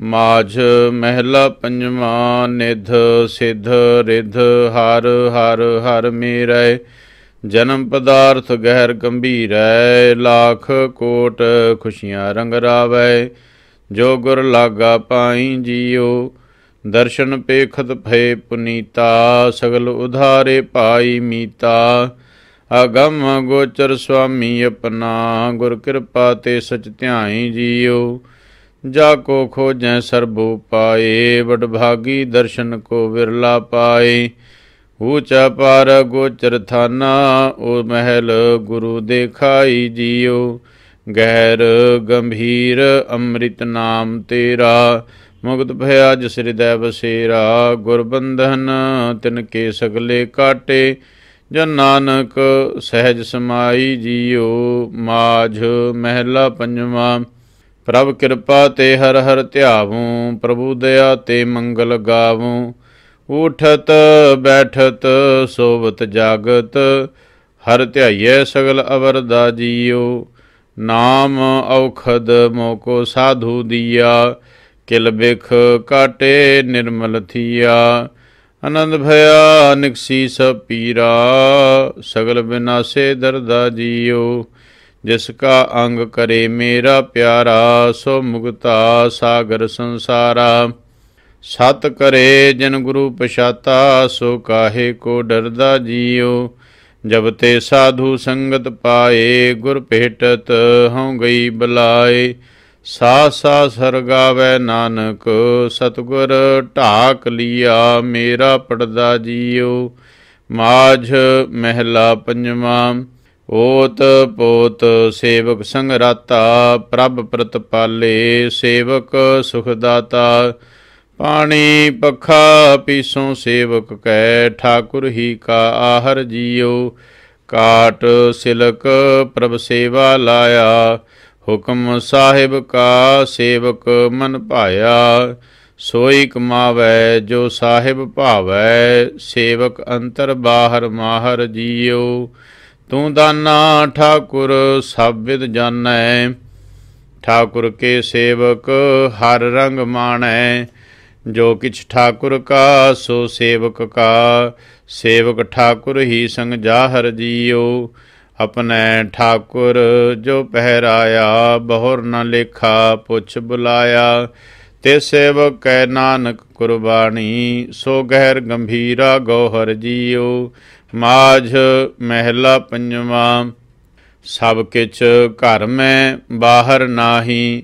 ਮਾਝ ਮਹਿਲਾ ਪੰਜਵਾ ਨਿਧ ਸਿਧ ਰਿਧ ਹਰ ਹਰ ਹਰ ਮੇਰੇ ਜਨਮ ਪਦਾਰਥ ਗਹਿਰ ਗੰਭੀਰੈ ਲੱਖ ਕੋਟ ਖੁਸ਼ੀਆਂ ਰੰਗ ਰਾਵੈ ਜੋ ਗੁਰ ਲਾਗਾ ਪਾਈ ਜੀਉ ਦਰਸ਼ਨ ਪੇਖਤ ਭਏ ਪੁਨੀਤਾ ਸਗਲ ਉਧਾਰੇ ਪਾਈ ਮੀਤਾ ਅਗੰਮ ਗੋਚਰ ਸੁਆਮੀ ਆਪਣਾ ਗੁਰ ਕਿਰਪਾ ਤੇ ਸਚ ਧਿਆਈ ਜੀਓ ਜਾ ਕੋ ਖੋਜੈ ਸਰਬੋ ਪਾਏ ਵਡਭਾਗੀ ਦਰਸ਼ਨ ਕੋ ਵਿਰਲਾ ਪਾਏ ਊਚਾ ਪਰ ਗੋਚਰ ਥਾਨਾ ਓ ਮਹਿਲ ਗੁਰੂ ਦੇਖਾਈ ਜੀਉ ਗਹਿਰ ਗੰਭੀਰ ਅੰਮ੍ਰਿਤ ਨਾਮ ਤੇਰਾ ਮੁਕਤ ਭਇਆ ਜਿਸ ਹਿਰਦੈ ਬਸੇਰਾ ਗੁਰਬੰਧਨ ਤਿਨ ਕੇ ਸਗਲੇ ਕਾਟੇ ਜਨ ਨਾਨਕ ਸਹਿਜ ਸਮਾਈ ਜੀਉ ਮਾਝ ਮਹਿਲਾ ਪੰਜਵਾ ਪ੍ਰਭ ਕਿਰਪਾ ਤੇ ਹਰ ਹਰ ਧਿਆਵੂੰ ਪ੍ਰਭੂ ਦਇਆ ਤੇ ਮੰਗਲ ਗਾਵੂੰ ਉਠਤ ਬੈਠਤ ਸੋਵਤ ਜਾਗਤ ਹਰ ਧਿਆਈਐ ਸਗਲ ਅਵਰ ਦਾ ਜੀਉ ਨਾਮ ਔਖਦ ਮੋਕੋ ਸਾਧੂ ਦੀਆ ਕਿਲ ਬਿਖ ਕਾਟੇ ਨਿਰਮਲ ਥੀਆ ਆਨੰਦ ਭਇਆ ਨਿਕਸੀ ਸਭ ਪੀਰਾ ਸਗਲ ਬਿਨਾਸੇ ਦਰਦਾ ਜੀਉ ਜਿਸ ਕਾ ਅੰਗ ਕਰੇ ਮੇਰਾ ਪਿਆਰਾ ਸੋ ਮੁਗਤਾ ਸਾਗਰ ਸੰਸਾਰਾ ਸਤ ਕਰੇ ਜਨ ਗੁਰੂ ਪਛਾਤਾ ਸੋ ਕਾਹੇ ਕੋ ਡਰਦਾ ਜੀਉ ਜਬ ਤੇ ਸਾਧੂ ਸੰਗਤ ਪਾਏ ਗੁਰ ਭੇਟਤ ਹਉ ਗਈ ਬਲਾਏ ਸਾ ਸਾ ਸਰਗਾਵੇ ਨਾਨਕ ਸਤਗੁਰ ਢਾਕ ਲਿਆ ਮੇਰਾ ਪੜਦਾ ਜੀਉ ਮਾਝ ਮਹਿਲਾ ਪੰਜਵਾਂ ਓਤ ਪੋਤ ਸੇਵਕ ਸੰਗ ਰਾਤਾ ਪ੍ਰਭ ਪ੍ਰਤਪਾਲੇ ਸੇਵਕ ਸੁਖਦਾਤਾ ਪਾਣੀ ਪਖਾ ਪੀਸੋਂ ਸੇਵਕ ਕੈ ਠਾਕੁਰ ਹੀ ਕਾ ਆਹਰ ਜੀਉ ਕਾਟ ਸਿਲਕ ਪ੍ਰਭ ਸੇਵਾ ਲਾਇਆ ਹੁਕਮ ਸਾਹਿਬ ਕਾ ਸੇਵਕ ਮਨ ਭਾਇਆ ਸੋਈ ਕਮਾਵੇ ਜੋ ਸਾਹਿਬ ਭਾਵੇ ਸੇਵਕ ਅੰਤਰ ਬਾਹਰ ਮਾਹਰ ਜੀਉ ਤੂੰ ਦਾਨਾ ਠਾਕੁਰ ਸਾਬਿਤ ਜਾਣੈ ਠਾਕੁਰ ਕੇ ਸੇਵਕ ਹਰ ਰੰਗ ਮਾਣੈ ਜੋ ਕਿਛ ਠਾਕੁਰ ਕਾ ਸੋ ਸੇਵਕ ਕਾ ਸੇਵਕ ਠਾਕੁਰ ਹੀ ਸੰਗ ਜਾਹਰ ਜੀਓ ਆਪਣੇ ਠਾਕੁਰ ਜੋ ਪਹਿਰਾਇਆ ਬਹੁਰ ਨ ਲੇਖਾ ਪੁੱਛ ਬੁਲਾਇਆ ਤੇ ਸੇਵਕ ਕੈ ਨਾਨਕ ਕੁਰਬਾਨੀ ਸੋ ਗਹਿਰ ਗੰਭੀਰਾ ਗੋਹਰ ਜੀਓ ਮਾਝ ਮਹਿਲਾ ਪੰਜਵਾ ਸਭ ਕਿਛ ਘਰ ਮੈਂ ਬਾਹਰ ਨਾਹੀ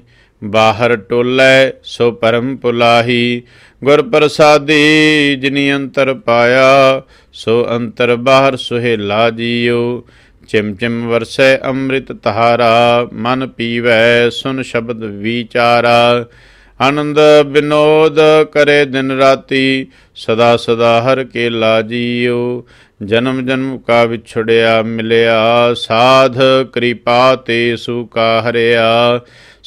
ਬਾਹਰ ਟੋਲੇ ਸੋ ਪਰਮ ਪੁਲਾਹੀ ਗੁਰ ਪ੍ਰਸਾਦੀ ਜਿਨੀ ਅੰਤਰ ਪਾਇਆ ਸੋ ਅੰਤਰ ਬਾਹਰ ਸੁਹੇਲਾ ਜੀਉ ਚਿਮ ਚਿਮ ਵਰਸੈ ਅੰਮ੍ਰਿਤ ਤਹਾਰਾ ਮਨ ਪੀਵੈ ਸੁਨ ਸ਼ਬਦ ਵਿਚਾਰਾ ਆਨੰਦ ਬਿਨੋਦ ਕਰੇ ਦਿਨ ਰਾਤੀ ਸਦਾ ਸਦਾ ਹਰ ਕੇ ਲਾਜੀਓ ਜਨਮ ਜਨਮ ਕਾ ਵਿਛੜਿਆ ਮਿਲਿਆ ਸਾਧ ਕਿਰਪਾ ਤੇ ਸੁਖਾ ਹਰਿਆ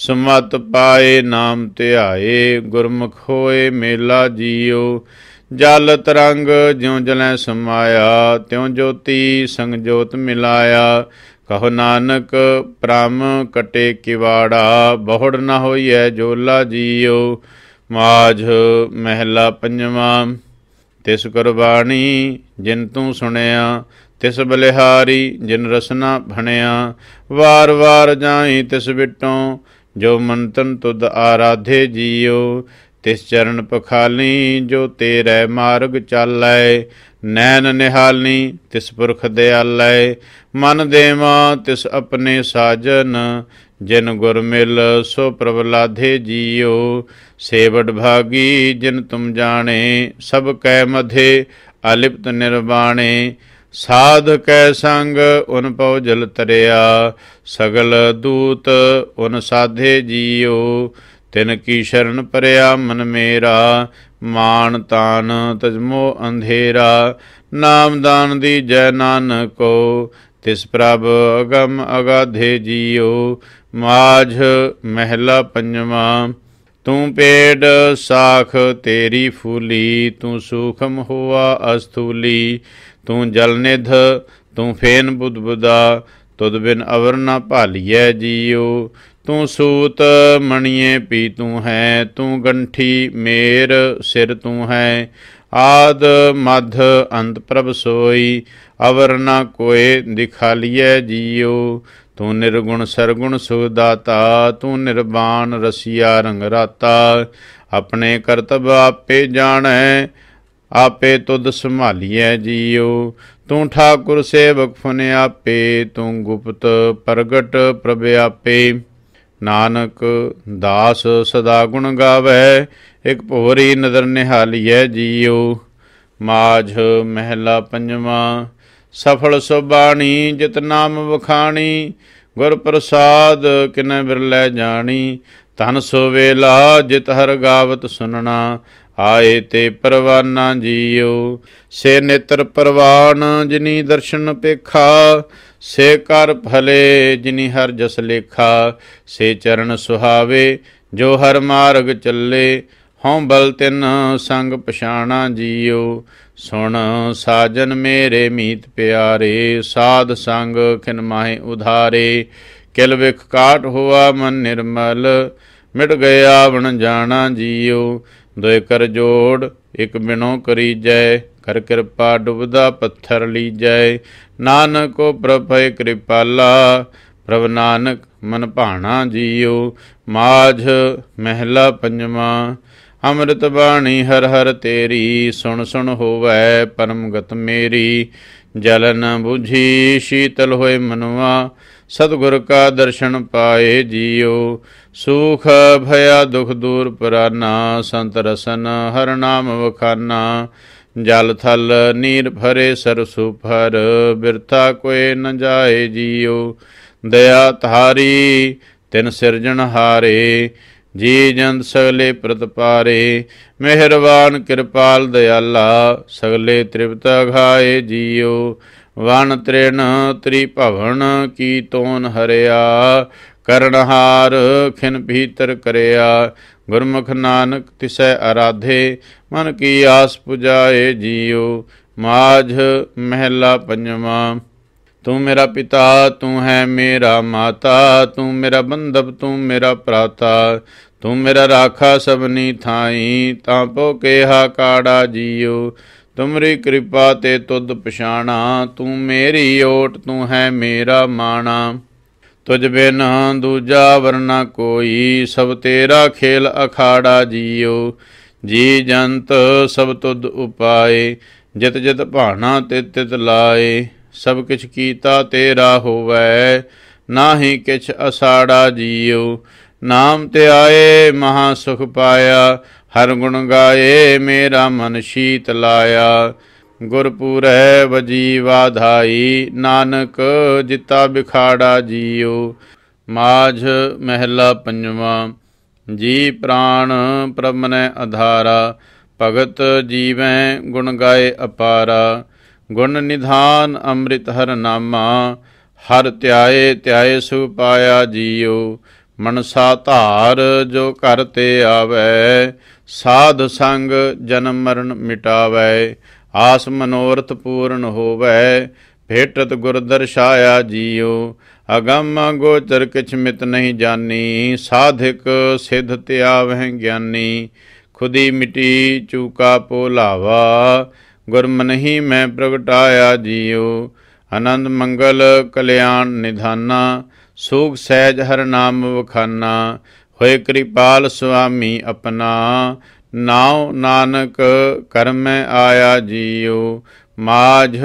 ਸਮਤ ਪਾਏ ਨਾਮ ਧਿਆਏ ਗੁਰਮੁਖ ਹੋਏ ਮੇਲਾ ਜੀਓ ਜਲ ਤਰੰਗ ਜਿਉ ਜਲੈ ਸਮਾਇਆ ਤਿਉ ਜੋਤੀ ਸੰਗ ਜੋਤ ਮਿਲਾਇਆ ਕਹੋ ਨਾਨਕ ਪ੍ਰਮ ਕਟੇ ਕਿਵਾੜਾ ਬਹੁੜ ਨ ਹੋਈਐ ਜੋਲਾ ਜੀਉ ਮਾਝ ਮਹਿਲਾ ਪੰਜਵਾ ਤਿਸ ਬਾਣੀ ਜਿਨ ਤੂੰ ਸੁਣਿਆ ਤਿਸ ਬਲਿਹਾਰੀ ਜਿਨ ਰਸਨਾ ਭਣਿਆ ਵਾਰ ਵਾਰ ਜਾਈ ਤਿਸ ਵਿਟੋਂ ਜੋ ਮੰਤਨ ਤੁਧ ਆਰਾਧੇ ਜੀਉ ਤਿਸ ਚਰਨ ਪਖਾਲੀ ਜੋ ਤੇਰੇ ਮਾਰਗ ਚਾਲੈ ਨੈਣ ਨਿਹਾਲਨੀ ਤਿਸ ਪੁਰਖ ਦਿਆਲੈ ਮਨ ਦੇਵਾ ਤਿਸ ਆਪਣੇ ਸਾਜਨ ਜਿਨ ਗੁਰ ਮਿਲ ਸੋ ਪ੍ਰਭ ਲਾਧੇ ਜੀਓ ਭਾਗੀ ਜਿਨ ਤੁਮ ਜਾਣੇ ਸਭ ਕੈ ਮਧੇ ਅਲਿਪਤ ਨਿਰਵਾਣੇ ਸਾਧ ਕੈ ਸੰਗ ਉਨ ਪਉ ਜਲ ਤਰਿਆ ਸਗਲ ਦੂਤ ਉਨ ਸਾਧੇ ਜੀਓ ਤਿਨ ਕੀ ਸ਼ਰਨ ਪਰਿਆ ਮਨ ਮੇਰਾ ਮਾਨ ਤਾਨ ਤਜਮੋ ਅੰਧੇਰਾ ਨਾਮ ਦਾਨ ਦੀ ਜੈ ਨਾਨਕੋ ਤਿਸ ਪ੍ਰਭ ਅਗਮ ਅਗਾਧੇ ਜੀਓ ਮਾਝ ਮਹਿਲਾ ਪੰਜਵਾ ਤੂੰ ਪੇੜ ਸਾਖ ਤੇਰੀ ਫੂਲੀ ਤੂੰ ਸੂਖਮ ਹੋਆ ਅਸਥੂਲੀ ਤੂੰ ਜਲਨਿਧ ਤੂੰ ਫੇਨ ਬੁਦਬੁਦਾ ਤੁਦ ਬਿਨ ਅਵਰ ਨਾ ਭਾਲੀਐ ਜੀਓ ਤੂੰ ਸੂਤ ਮਣੀਏ ਪੀ ਤੂੰ ਹੈ ਤੂੰ ਗੰਠੀ ਮੇਰ ਸਿਰ ਤੂੰ ਹੈ ਆਦ ਮਧ ਅੰਤ ਪ੍ਰਭ ਸੋਈ ਅਵਰ ਨਾ ਕੋਏ ਦਿਖਾਲੀਐ ਜੀਉ ਤੂੰ ਨਿਰਗੁਣ ਸਰਗੁਣ ਸੁਦਾਤਾ ਤੂੰ ਨਿਰਵਾਣ ਰਸੀਆ ਰੰਗ ਰਾਤਾ ਆਪਣੇ ਕਰਤਬ ਆਪੇ ਜਾਣੈ ਆਪੇ ਤੁਧ ਸੰਭਾਲੀਐ ਜੀਉ ਤੂੰ ਠਾਕੁਰ ਸੇਵਕ ਫੁਨੇ ਆਪੇ ਤੂੰ ਗੁਪਤ ਪ੍ਰਗਟ ਪ੍ਰਭ ਆਪੇ ਨਾਨਕ ਦਾਸ ਸਦਾ ਗੁਣ ਗਾਵੇ ਇਕ ਭੋਰੀ ਨਦਰ ਨਿਹਾਲੀਐ ਜੀਉ ਮਾਝ ਮਹਿਲਾ ਪੰਜਵਾ ਸਫਲ ਸੁਬਾਣੀ ਜਿਤ ਨਾਮ ਵਖਾਣੀ ਗੁਰ ਪ੍ਰਸਾਦ ਕਿਨੈ ਬਿਰਲੇ ਜਾਣੀ ਤਨ ਸੋ ਵੇਲਾ ਜਿਤ ਹਰ ਗਾਵਤ ਸੁਨਣਾ ਆਏ ਤੇ ਪਰਵਾਨਾ ਜੀਉ ਸੇ ਨੇਤਰ ਪਰਵਾਨ ਜਿਨੀ ਦਰਸ਼ਨ ਪੇਖਾ ਸੇ ਕਰ ਭਲੇ ਜਿਨੀ ਹਰ ਜਸ ਲੇਖਾ ਸੇ ਚਰਨ ਸੁਹਾਵੇ ਜੋ ਹਰ ਮਾਰਗ ਚੱਲੇ ਹਉ ਬਲ ਤਿਨ ਸੰਗ ਪਛਾਣਾ ਜੀਉ ਸੁਣ ਸਾਜਨ ਮੇਰੇ ਮੀਤ ਪਿਆਰੇ ਸਾਧ ਸੰਗ ਖਿਨ ਮਾਹੇ ਉਧਾਰੇ ਕਿਲ ਵਿਖ ਕਾਟ ਹੋਆ ਮਨ ਨਿਰਮਲ ਮਿਟ ਗਿਆ ਵਣ ਜਾਣਾ ਜੀਉ ਦੁਇ ਕਰ ਜੋੜ ਇਕ ਬਿਨੋ ਕਰੀ ਜੈ ਕਰ ਕਿਰਪਾ ਡੁਬਦਾ ਪੱਥਰ ਲੀਜੈ ਨਾਨਕ ਪ੍ਰਭੈ ਕਿਰਪਾਲਾ ਪ੍ਰਭ ਨਾਨਕ ਮਨ ਭਾਣਾ ਜੀਉ ਮਾਝ ਮਹਿਲਾ ਪੰਜਵਾ ਅੰਮ੍ਰਿਤ ਬਾਣੀ ਹਰ ਹਰ ਤੇਰੀ ਸੁਣ ਸੁਣ ਹੋਵੈ ਪਰਮਗਤ ਮੇਰੀ ਜਲ ਨ 부ਝੀ ਸ਼ੀਤਲ ਹੋਏ ਮਨਵਾ ਸਤਗੁਰ ਕਾ ਦਰਸ਼ਨ ਪਾਏ ਜੀਉ ਸੂਖ ਭਇਆ ਦੁਖ ਦੂਰ ਪਰਾਨਾ ਸੰਤ ਰਸਨ ਹਰ ਨਾਮ ਵਖਾਨਾ ਜਲ ਥਲ ਨੀਰ ਭਰੇ ਸਰ ਭਰ ਬਿਰਥਾ ਕੋਏ ਨ ਜਾਏ ਜੀਉ ਦਇਆ ਧਾਰੀ ਤਿਨ ਸਿਰਜਣ ਹਾਰੇ ਜੀ ਜੰਤ ਸਗਲੇ ਪਾਰੇ ਮਿਹਰਬਾਨ ਕਿਰਪਾਲ ਦਇਆਲਾ ਸਗਲੇ ਤ੍ਰਿਪਤ ਘਾਏ ਜੀਉ ਵਣ ਤ੍ਰਿਣ ਤ੍ਰਿਭਵਨ ਕੀ ਤੋਨ ਹਰਿਆ ਕਰਨਹਾਰ ਖਿਨ ਭੀਤਰ ਕਰਿਆ ਗੁਰਮੁਖ ਨਾਨਕ ਤਿਸੈ ਅਰਾਧੇ ਮਨ ਕੀ ਆਸ ਪੁਜਾਏ ਜੀਉ ਮਾਝ ਮਹਿਲਾ ਪੰਜਵਾ ਤੂੰ ਮੇਰਾ ਪਿਤਾ ਤੂੰ ਹੈ ਮੇਰਾ ਮਾਤਾ ਤੂੰ ਮੇਰਾ ਬੰਧਪ ਤੂੰ ਮੇਰਾ ਪ੍ਰਾਤਾ ਤੂੰ ਮੇਰਾ ਰਾਖਾ ਸਭਨੀ ਥਾਈ ਤਾਂ ਪੋ ਕੇਹਾ ਕਾੜਾ ਜੀਉ ਤੁਮਰੀ ਕਿਰਪਾ ਤੇ ਤੁਧ ਪਛਾਣਾ ਤੂੰ ਮੇਰੀ ਓਟ ਤੂੰ ਹੈ ਮੇਰਾ ਮਾਣਾ ਤੁਝ ਬਿਨ ਦੂਜਾ ਵਰਨਾ ਕੋਈ ਸਭ ਤੇਰਾ ਖੇਲ ਅਖਾੜਾ ਜੀਉ ਜੀ ਜੰਤ ਸਭ ਤੁਧ ਉਪਾਏ ਜਿਤ ਜਿਤ ਭਾਣਾ ਤਿਤ ਤਿਤ ਲਾਏ ਸਭ ਕਿਛ ਕੀਤਾ ਤੇਰਾ ਹੋਵੈ ਨਾਹੀ ਕਿਛ ਅਸਾੜਾ ਜੀਉ ਨਾਮ ਤੇ ਆਏ ਮਹਾ ਸੁਖ ਪਾਇਆ ਹਰ ਗੁਣ ਗਾਏ ਮੇਰਾ ਮਨ ਸ਼ੀਤ ਲਾਇਆ ਗੁਰਪੂਰੈ ਵਜੀ ਵਾਧਾਈ ਨਾਨਕ ਜਿਤਾ ਬਿਖਾੜਾ ਜੀਉ ਮਾਝ ਮਹਿਲਾ ਪੰਜਵਾ ਜੀ ਪ੍ਰਾਣ ਪ੍ਰਭ ਅਧਾਰਾ ਆਧਾਰਾ ਭਗਤ ਜੀਵੈ ਗੁਣ ਗਾਏ ਅਪਾਰਾ ਗੁਣ ਨਿਧਾਨ ਅੰਮ੍ਰਿਤ ਹਰ ਨਾਮਾ ਹਰ ਧਿਆਏ ਧਿਆਏ ਸੁ ਪਾਇਆ ਜੀਉ ਮਨਸਾ ਧਾਰ ਜੋ ਕਰਤੇ ਤੇ ਆਵੇ ਸਾਧ ਸੰਗ ਜਨਮ ਮਰਨ ਮਿਟਾਵੇ ਆਸ ਮਨੋਰਥ ਪੂਰਨ ਹੋਵੇ ਭੇਟਤ ਗੁਰ ਦਰਸ਼ਾਇਆ ਜੀਉ ਅਗੰਮ ਗੋਚਰ ਕਿਛ ਮਿਤ ਨਹੀਂ ਜਾਨੀ ਸਾਧਿਕ ਸਿਧ ਧਿਆਵਹਿ ਗਿਆਨੀ ਖੁਦੀ ਮਿਟੀ ਚੂਕਾ ਪੋਲਾਵਾ ਗੁਰਮ ਨਹੀਂ ਮੈਂ ਪ੍ਰਗਟਾਇਆ ਜੀਉ ਆਨੰਦ ਮੰਗਲ ਕਲਿਆਣ ਨਿਧਾਨਾ ਸੋਗ ਸਹਿਜ ਹਰ ਨਾਮ ਵਖਾਨਾ ਹੋਏ ਕਿਰਪਾਲ ਸੁਆਮੀ ਆਪਣਾ ਨਾਉ ਨਾਨਕ ਕਰਮੈ ਆਇਆ ਜੀਉ ਮਾਝ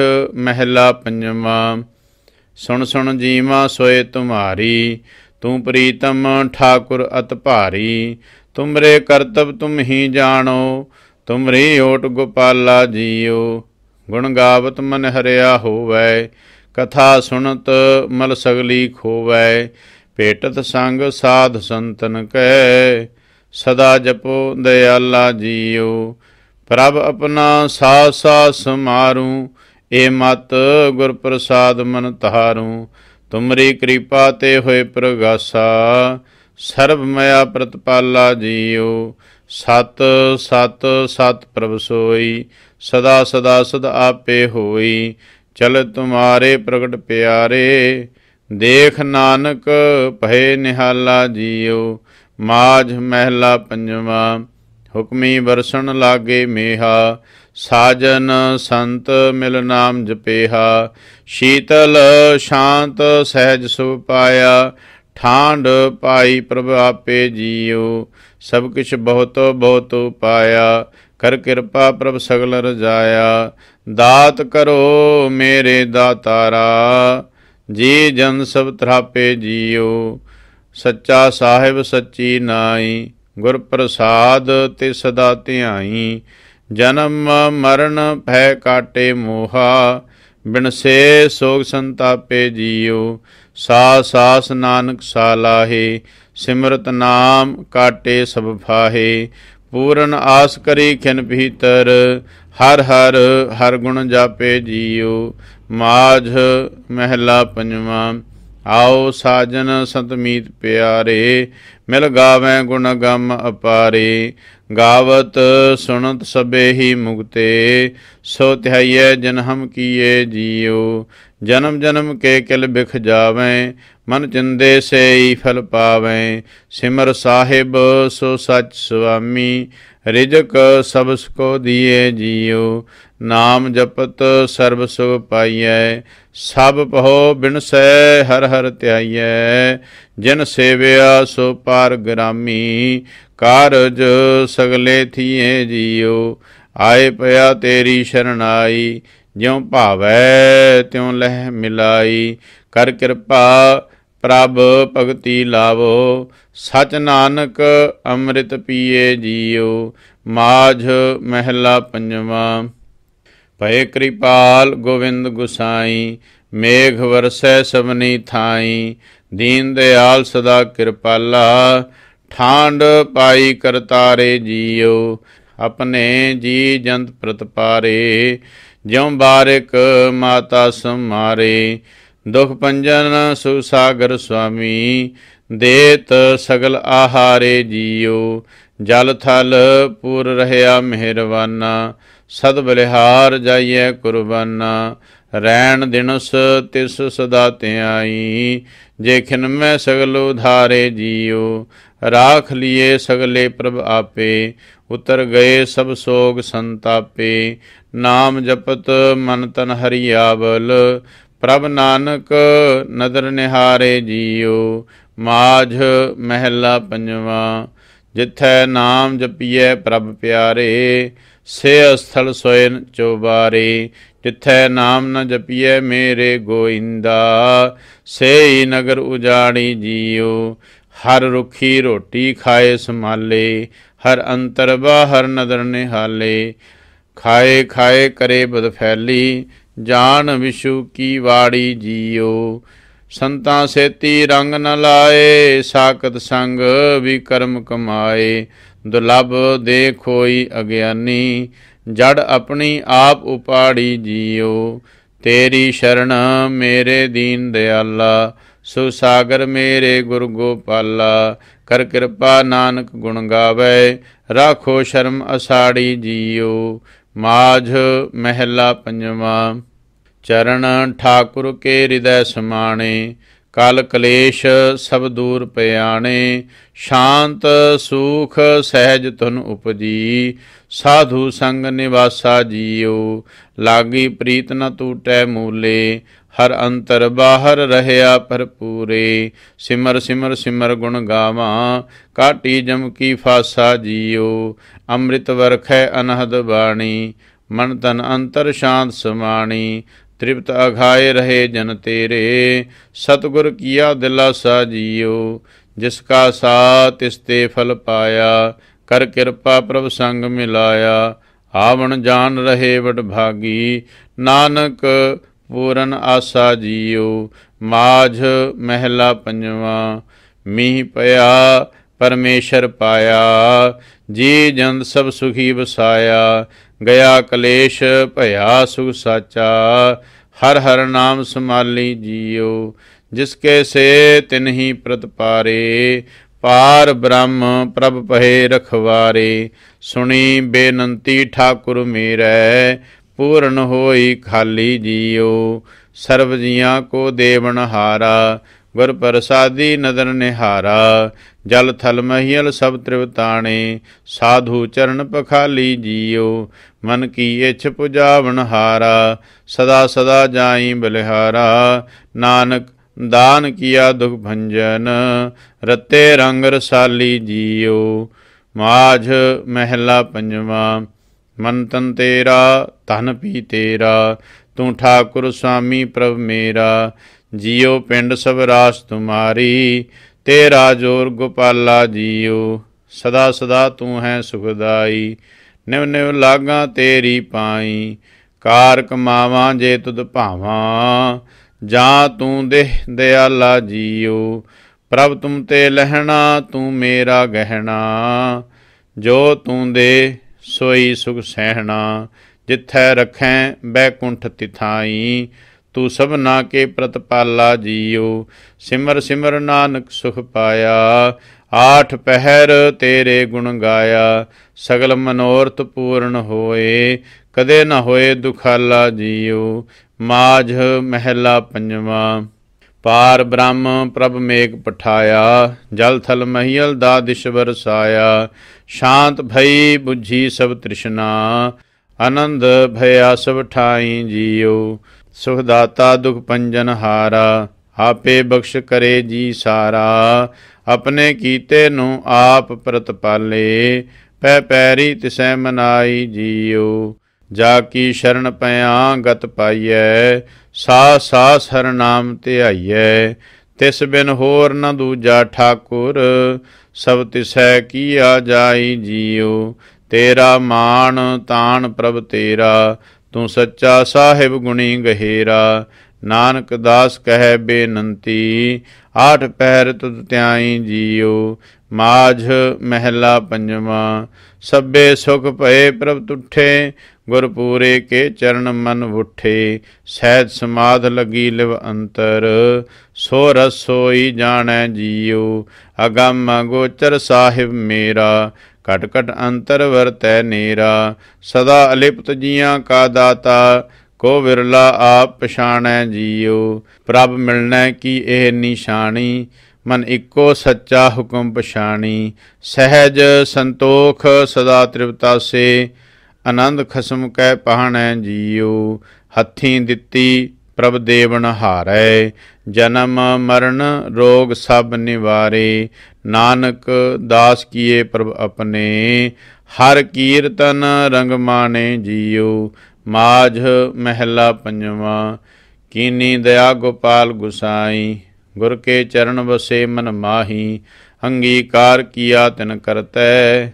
ਮਹਿਲਾ ਪੰਜਵਾ ਸੁਣ ਸੁਣ ਜੀਵਾ ਸੋਏ ਤੁਮਾਰੀ ਤੂੰ ਪ੍ਰੀਤਮ ਠਾਕੁਰ ਅਤ ਭਾਰੀ ਤੁਮਰੇ ਕਰਤਬ ਤੁਮ ਹੀ ਜਾਣੋ ਤੁਮਰੀ ਓਟ ਗੋਪਾਲਾ ਜੀਉ ਗੁਣ ਗਾਵਤ ਮਨ ਹਰਿਆ ਹੋਵੈ ਕਥਾ ਸੁਣਤ ਮਲ ਸਗਲੀ ਖੋਵੈ ਭੇਟਤ ਸੰਗ ਸਾਧ ਸੰਤਨ ਕੈ ਸਦਾ ਜਪੋ ਦਇਆਲਾ ਜੀਓ ਪ੍ਰਭ ਆਪਣਾ ਸਾਥ ਸਾ ਸਮਾਰੂ ਏ ਮਤ ਗੁਰ ਪ੍ਰਸਾਦ ਮਨ ਤਹਾਰੂ ਤੁਮਰੀ ਕਿਰਪਾ ਤੇ ਹੋਏ ਪ੍ਰਗਾਸਾ ਸਰਬ ਮਇਆ ਪ੍ਰਤਪਾਲਾ ਜੀਓ ਸਤ ਸਤ ਸਤ ਪ੍ਰਭ ਸੋਈ ਸਦਾ ਸਦਾ ਸਦ ਆਪੇ ਹੋਈ ਚਲ ਤੁਮਾਰੇ ਪ੍ਰਗਟ ਪਿਆਰੇ ਦੇਖ ਨਾਨਕ ਭਏ ਨਿਹਾਲਾ ਜੀਓ ਮਾਝ ਮਹਿਲਾ ਪੰਜਵਾ ਹੁਕਮੀ ਵਰਸਣ ਲਾਗੇ ਮੇਹਾ ਸਾਜਨ ਸੰਤ ਮਿਲ ਨਾਮ ਜਪੇਹਾ ਸ਼ੀਤਲ ਸ਼ਾਂਤ ਸਹਿਜ ਸੁਭ ਪਾਇਆ ਠਾਂਡ ਪਾਈ ਪ੍ਰਭ ਆਪੇ ਜੀਉ ਸਭ ਕਿਛ ਬਹੁਤੋ ਬਹੁਤੋ ਪਾਇਆ ਕਰ ਕਿਰਪਾ ਪ੍ਰਭ ਸਗਲ ਰਜਾਇਆ ਦਾਤ ਕਰੋ ਮੇਰੇ ਦਾਤਾਰਾ ਜੀ ਜਨ ਸਭ ਤਰਾਪੇ ਜੀਉ ਸੱਚਾ ਸਾਹਿਬ ਸੱਚੀ ਨਾਈ ਗੁਰ ਪ੍ਰਸਾਦ ਤੇ ਸਦਾ ਧਿਆਈ ਜਨਮ ਮਰਨ ਭੈ ਕਾਟੇ ਮੋਹਾ ਬਿਨਸੇ ਸੋਗ ਸੰਤਾਪੇ ਜੀਉ ਸਾ ਸਾਸ ਨਾਨਕ ਸਾਲਾਹੇ ਸਿਮਰਤ ਨਾਮ ਕਾਟੇ ਸਭ ਫਾਹੇ ਪੂਰਨ ਆਸ ਕਰੀ ਖਿਨ ਭੀਤਰ ਹਰ ਹਰ ਹਰ ਗੁਣ ਜਾਪੇ ਜੀਉ ਮਾਝ ਮਹਿਲਾ ਪੰਜਵਾ ਆਓ ਸਾਜਨ ਸੰਤ ਮੀਤ ਪਿਆਰੇ ਮਿਲ ਗਾਵੇਂ ਗੁਣ ਗਮ ਅਪਾਰੇ ਗਾਵਤ ਸੁਣਤ ਸਬੇ ਹੀ ਮੁਕਤੇ ਸੋ ਧਿਆਈਐ ਹਮ ਕੀਏ ਜੀਉ ਜਨਮ ਜਨਮ ਕੇ ਕਿਲ ਬਿਖ ਜਾਵੇਂ ਮਨ ਚਿੰਦੇ ਸੇਈ ਫਲ ਪਾਵੇਂ ਸਿਮਰ ਸਾਹਿਬ ਸੋ ਸਚ ਸੁਆਮੀ ਰਿਜਕ ਸਭ ਕੋ ਦੀਏ ਜੀਉ ਨਾਮ ਜਪਤ ਸਰਬ ਸੁਭ ਪਾਈਐ ਸਭ ਪਹੋ ਬਿਨਸੈ ਹਰ ਹਰ ਧਿਆਈਐ ਜਿਨ ਸੇਵਿਆ ਸੋ ਪਾਰ ਗ੍ਰਾਮੀ ਕਾਰਜ ਸਗਲੇ ਥੀਏ ਜੀਉ ਆਏ ਪਿਆ ਤੇਰੀ ਸ਼ਰਨਾਈ ਜਿਉ ਭਾਵੈ ਤਿਉ ਲਹਿ ਮਿਲਾਈ ਕਰ ਕਿਰਪਾ ਪ੍ਰਭ ਭਗਤੀ ਲਾਵੋ ਸਚ ਨਾਨਕ ਅੰਮ੍ਰਿਤ ਪੀਏ ਜੀਉ ਮਾਝ ਮਹਿਲਾ ਪੰਜਵਾ ਭਏ ਕਿਰਪਾਲ ਗੋਵਿੰਦ ਗੁਸਾਈ ਮੇਘ ਵਰਸੈ ਸਭਨੀ ਥਾਈ ਦੀਨ ਦਿਆਲ ਸਦਾ ਕਿਰਪਾਲਾ ਠਾਂਡ ਪਾਈ ਕਰਤਾਰੇ ਜੀਉ ਆਪਣੇ ਜੀ ਜੰਤ ਪ੍ਰਤਪਾਰੇ ਜਿਉ ਬਾਰਿਕ ਮਾਤਾ ਸੁਮਾਰੇ ਦੁਖ ਪੰਜਨ ਸੁਖ ਸਾਗਰ ਸੁਆਮੀ ਦੇਤ ਸਗਲ ਆਹਾਰੇ ਜੀਉ ਜਲ ਥਲ ਪੂਰ ਰਹਾ ਮਿਹਰਵਾਨਾ ਸਦ ਬਲਿਹਾਰ ਜਾਈਏ ਕੁਰਬਾਨਾ ਰੈਣ ਦਿਨਸ ਤਿਸ ਸਦਾ ਧਿਆਈ ਖਿਨ ਮੈਂ ਸਗਲ ਉਧਾਰੇ ਜੀਉ ਰਾਖ ਲਿਏ ਸਗਲੇ ਪ੍ਰਭ ਆਪੇ ਉਤਰ ਗਏ ਸਭ ਸੋਗ ਸੰਤਾਪੇ ਨਾਮ ਜਪਤ ਮਨ ਤਨ ਹਰੀ ਆਵਲ ਪ੍ਰਭ ਨਾਨਕ ਨਦਰ ਨਿਹਾਰੇ ਜੀਉ ਮਾਝ ਮਹਿਲਾ ਪੰਜਵਾ ਜਿਥੈ ਨਾਮ ਜਪੀਐ ਪ੍ਰਭ ਪਿਆਰੇ ਸੇ ਅਸਥਲ ਸੋਇਨ ਚੋਬਾਰੀ ਜਿਥੈ ਨਾਮ ਨ ਜਪੀਏ ਮੇਰੇ ਗੋਇੰਦਾ ਸੇ ਨਗਰ ਉਜਾਣੀ ਜੀਉ ਹਰ ਰੁਖੀ ਰੋਟੀ ਖਾਏ ਸਮਾਲੇ ਹਰ ਅੰਤਰ ਬਾਹਰ ਨਦਰ ਨਿਹਾਲੇ ਖਾਏ ਖਾਏ ਕਰੇ ਬਦ ਫੈਲੀ ਜਾਣ ਵਿਸ਼ੂ ਕੀ ਵਾੜੀ ਜੀਉ ਸੰਤਾ ਸੇਤੀ ਰੰਗ ਨ ਲਾਏ ਸਾਖਤ ਸੰਗ ਵੀ ਕਰਮ ਕਮਾਏ ਦੁਲਭ ਦੇ ਖੋਈ ਅਗਿਆਨੀ ਜੜ ਆਪਣੀ ਆਪ ਉਪਾੜੀ ਜੀਓ ਤੇਰੀ ਸ਼ਰਣ ਮੇਰੇ ਦੀਨ ਦਿਆਲਾ ਸੋ ਸਾਗਰ ਮੇਰੇ ਗੁਰ ਗੋਪਾਲਾ ਕਰ ਕਿਰਪਾ ਨਾਨਕ ਗੁਣ ਗਾਵੇ ਰਾਖੋ ਸ਼ਰਮ ਅਸਾੜੀ ਜੀਓ ਮਾਝ ਮਹਿਲਾ ਪੰਜਵਾ ਚਰਨ ਠਾਕੁਰ ਕੇ ਹਿਰਦੈ ਸਮਾਣੇ ਕਲ ਕਲੇਸ਼ ਸਭ ਦੂਰ ਪਿਆਣੇ ਸ਼ਾਂਤ ਸੂਖ ਸਹਿਜ ਤੁਨ ਉਪਜੀ ਸਾਧੂ ਸੰਗ ਨਿਵਾਸਾ ਜੀਉ ਲਾਗੀ ਪ੍ਰੀਤ ਨ ਟੂਟੈ ਮੂਲੇ ਹਰ ਅੰਤਰ ਬਾਹਰ ਰਹਿਆ ਭਰਪੂਰੇ ਸਿਮਰ ਸਿਮਰ ਸਿਮਰ ਗੁਣ ਗਾਵਾਂ ਕਾਟੀ ਜਮ ਕੀ ਫਾਸਾ ਜੀਉ ਅੰਮ੍ਰਿਤ ਵਰਖੈ ਅਨਹਦ ਬਾਣੀ ਮਨ ਤਨ ਅੰਤਰ ਸ਼ਾਂਤ ਸਮਾਣੀ ਤ੍ਰਿਪਤ ਅਖਾਏ ਰਹੇ ਜਨ ਤੇਰੇ ਸਤਗੁਰ ਕੀਆ ਦਿਲਾਸਾ ਜੀਓ ਜਿਸ ਕਾ ਸਾ ਤਿਸ ਤੇ ਫਲ ਪਾਇਆ ਕਰ ਕਿਰਪਾ ਪ੍ਰਭ ਸੰਗ ਮਿਲਾਇਆ ਆਵਣ ਜਾਣ ਰਹੇ ਵਡ ਭਾਗੀ ਨਾਨਕ ਪੂਰਨ ਆਸਾ ਜੀਓ ਮਾਝ ਮਹਿਲਾ ਪੰਜਵਾ ਮੀਂਹ ਪਿਆ ਪਰਮੇਸ਼ਰ ਪਾਇਆ ਜੀ ਜੰਦ ਸਭ ਸੁਖੀ ਵਸਾਇਆ ਗਿਆ ਕਲੇਸ਼ ਭਇਆ ਸੁਖ ਸਾਚਾ ਹਰ ਹਰ ਨਾਮ ਸਮਾਲੀ ਜੀਉ ਜਿਸ ਕੇ ਸੇ ਤਿਨਹੀ ਪ੍ਰਤਪਾਰੇ ਪਾਰ ਬ੍ਰਹਮ ਪ੍ਰਭ ਪਹੇ ਰਖਵਾਰੇ ਸੁਣੀ ਬੇਨੰਤੀ ਠਾਕੁਰ ਮੇਰੈ ਪੂਰਨ ਹੋਈ ਖਾਲੀ ਜੀਉ ਸਰਬ ਜੀਆਂ ਕੋ ਦੇਵਨ ਹਾਰਾ ਗੁਰ ਪ੍ਰਸਾਦੀ ਨਦਰ ਨਿਹਾਰਾ ਜਲ ਥਲ ਮਹੀਲ ਸਭ ਤ੍ਰਿਵਤਾਣੇ ਸਾਧੂ ਚਰਨ ਪਖਾਲੀ ਜੀਉ ਮਨ ਕੀ ਇਛ ਪੁਜਾਵਣ ਹਾਰਾ ਸਦਾ ਸਦਾ ਜਾਈ ਬਲਿਹਾਰਾ ਨਾਨਕ ਦਾਨ ਕੀਆ ਦੁਖ ਭੰਜਨ ਰਤੇ ਰੰਗ ਰਸਾਲੀ ਜੀਉ ਮਾਝ ਮਹਿਲਾ ਪੰਜਵਾ ਮਨ ਤਨ ਤੇਰਾ ਤਨ ਪੀ ਤੇਰਾ ਤੂੰ ਠਾਕੁਰ ਸਵਾਮੀ ਪ੍ਰਭ ਮੇਰਾ ਜਿਉ ਪਿੰਡ ਸਭ ਰਾਸ ਤੁਮਾਰੀ ਤੇਰਾ ਜੋਰ ਗੋਪਾਲਾ ਜਿਉ ਸਦਾ ਸਦਾ ਤੂੰ ਹੈ ਸੁਖਦਾਈ ਨਿਵ ਨਿਵ ਲਾਗਾ ਤੇਰੀ ਪਾਈ ਕਾਰ ਕਮਾਵਾਂ ਜੇ ਤੁਧ ਭਾਵਾਂ ਜਾਂ ਤੂੰ ਦੇਹ ਦਿਆਲਾ ਜੀਉ ਪ੍ਰਭ ਤੁਮ ਤੇ ਲਹਿਣਾ ਤੂੰ ਮੇਰਾ ਗਹਿਣਾ ਜੋ ਤੂੰ ਦੇ ਸੋਈ ਸੁਖ ਸਹਿਣਾ ਜਿੱਥੈ ਰਖੈ ਬੈਕੁੰਠ ਤਿਥਾਈ ਤੂੰ ਸਭਨਾ ਕੇ ਪ੍ਰਤਪਾਲਾ ਜੀਉ ਸਿਮਰ ਸਿਮਰ ਨਾਨਕ ਸੁਖ ਪਾਇਆ ਆਠ ਪਹਿਰ ਤੇਰੇ ਗੁਣ ਗਾਇਆ ਸਗਲ ਮਨੋਰਥ ਪੂਰਨ ਹੋਏ ਕਦੇ ਨਾ ਹੋਏ ਦੁਖਾਲਾ ਜੀਉ ਮਾਝ ਮਹਿਲਾ ਪੰਜਵਾ ਪਾਰ ਬ੍ਰਹਮ ਪ੍ਰਭ ਮੇਗ ਪਠਾਇਆ ਜਲ ਥਲ ਮਹੀਲ ਦਾ ਦਿਸ਼ ਵਰਸਾਇਆ ਸ਼ਾਂਤ ਭਈ ਬੁਝੀ ਸਭ ਤ੍ਰਿਸ਼ਨਾ ਆਨੰਦ ਭਇਆ ਸਭ ਠਾਈ ਜੀਉ ਸੁਖ ਦਾਤਾ ਦੁਖ ਪੰਜਨ ਹਾਰਾ ਆਪੇ ਬਖਸ਼ ਕਰੇ ਜੀ ਸਾਰਾ ਆਪਣੇ ਕੀਤੇ ਨੂੰ ਆਪ ਪ੍ਰਤਪਾਲੇ ਪੈ ਪੈਰੀ ਤਿਸੈ ਮਨਾਈ ਜੀਉ ਜਾ ਕੀ ਸ਼ਰਨ ਪਿਆ ਗਤ ਪਾਈਐ ਸਾ ਸਾ ਸਰਨਾਮ ਧਿਆਈਐ ਤਿਸ ਬਿਨ ਹੋਰ ਨ ਦੂਜਾ ਠਾਕੁਰ ਸਭ ਤਿਸੈ ਕੀਆ ਜਾਈ ਜੀਉ ਤੇਰਾ ਮਾਨ ਤਾਨ ਪ੍ਰਭ ਤੇਰਾ ਤੂੰ ਸੱਚਾ ਸਾਹਿਬ ਗੁਣੀ ਗਹਿਰਾ ਨਾਨਕ ਦਾਸ ਕਹੈ ਬੇਨੰਤੀ ਆਠ ਪਹਿਰ ਤੁਧ ਧਿਆਈ ਜੀਉ ਮਾਝ ਮਹਿਲਾ ਪੰਜਵਾ ਸਭੇ ਸੁਖ ਭਏ ਪ੍ਰਭ ਤੁਠੇ ਗੁਰ ਪੂਰੇ ਕੇ ਚਰਨ ਮਨ ਉਠੇ ਸਹਿਜ ਸਮਾਧ ਲਗੀ ਲਿਵ ਅੰਤਰ ਸੋ ਰਸੋਈ ਜਾਣੈ ਜੀਉ ਅਗੰਮ ਗੋਚਰ ਸਾਹਿਬ ਮੇਰਾ ਘਟ ਘਟ ਅੰਤਰ ਵਰਤੈ ਨੀਰਾ ਸਦਾ ਅਲਿਪਤ ਜੀਆਂ ਕਾ ਦਾਤਾ ਕੋ ਵਿਰਲਾ ਆਪ ਪਛਾਣੈ ਜੀਉ ਪ੍ਰਭ ਮਿਲਣੈ ਕੀ ਇਹ ਨਿਸ਼ਾਨੀ ਮਨ ਇੱਕੋ ਸੱਚਾ ਹੁਕਮ ਪਛਾਣੀ ਸਹਿਜ ਸੰਤੋਖ ਸਦਾ ਤ੍ਰਿਪਤਾ ਸੇ ਆਨੰਦ ਖਸਮ ਕੈ ਪਹਾਣੈ ਜੀਉ ਹੱਥੀ ਦਿੱਤੀ ਪ੍ਰਭ ਦੇਵਨ ਹਾਰੈ ਜਨਮ ਮਰਨ ਰੋਗ ਸਭ ਨਿਵਾਰੇ ਨਾਨਕ ਦਾਸ ਕੀਏ ਪ੍ਰਭ ਆਪਣੇ ਹਰ ਕੀਰਤਨ ਰੰਗ ਮਾਣੇ ਜੀਉ ਮਾਝ ਮਹਿਲਾ ਪੰਜਵਾ ਕੀਨੀ ਦਇਆ ਗੋਪਾਲ ਗੁਸਾਈ ਗੁਰ ਕੇ ਚਰਨ ਵਸੇ ਮਨ ਮਾਹੀ ਅੰਗੀਕਾਰ ਕੀਆ ਤਿਨ ਕਰਤੈ